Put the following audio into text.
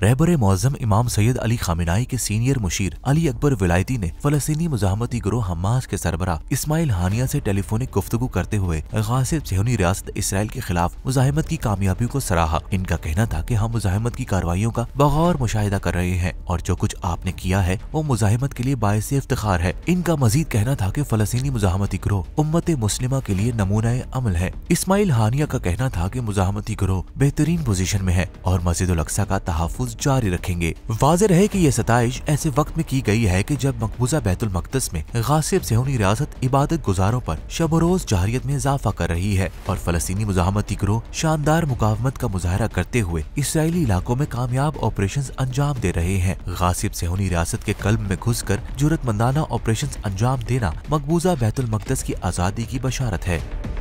रहबर मौजम इमाम सैयद अली खामिनाई के सीनियर मुशीर अली अकबर विलायती ने फलस्तनी मजामती ग्रोह हमास के सरबरा इसमाइल हानिया से टेलीफोनिक गुफ्तु करते हुए गासिब सेहनी रियासत इसराइल के खिलाफ मुजाहमत की कामयाबी को सराहा इनका कहना था की हम मुजाहमत की कार्रवाई का बगौर मुशाहिदा कर रहे हैं और जो कुछ आपने किया है वो मुजाहमत के लिए बायस इफ्तार है इनका मजीद कहना था की फलस्तनी मुजामती ग्रोह उम्मत मुस्लिमा के लिए नमूना अमल है इसमाइल हानिया का कहना था की मुजामती ग्रोह बेहतरीन पोजिशन में है और मस्जिद अक्सा का तहफ़ तहफ़ जारी रखेंगे वाजह रहे की यह सतश ऐसे वक्त में की गई है की जब मकबूजा बैतुल मकदस में गासिब सेहूनी रियासत इबादत गुजारों पर रोज जहरीत में इजाफा कर रही है और फलस्तनी मुजामती ग्रोह शानदार मुकामत का मुजाहरा करते हुए इसराइली इलाकों में कामयाब ऑपरेशन अंजाम दे रहे हैं गासिब सेहूनी रियासत के कल्ब में घुस कर जरूरतमंदाना ऑपरेशन अंजाम देना मकबूजा बैतुल मकदस की आज़ादी की बशारत है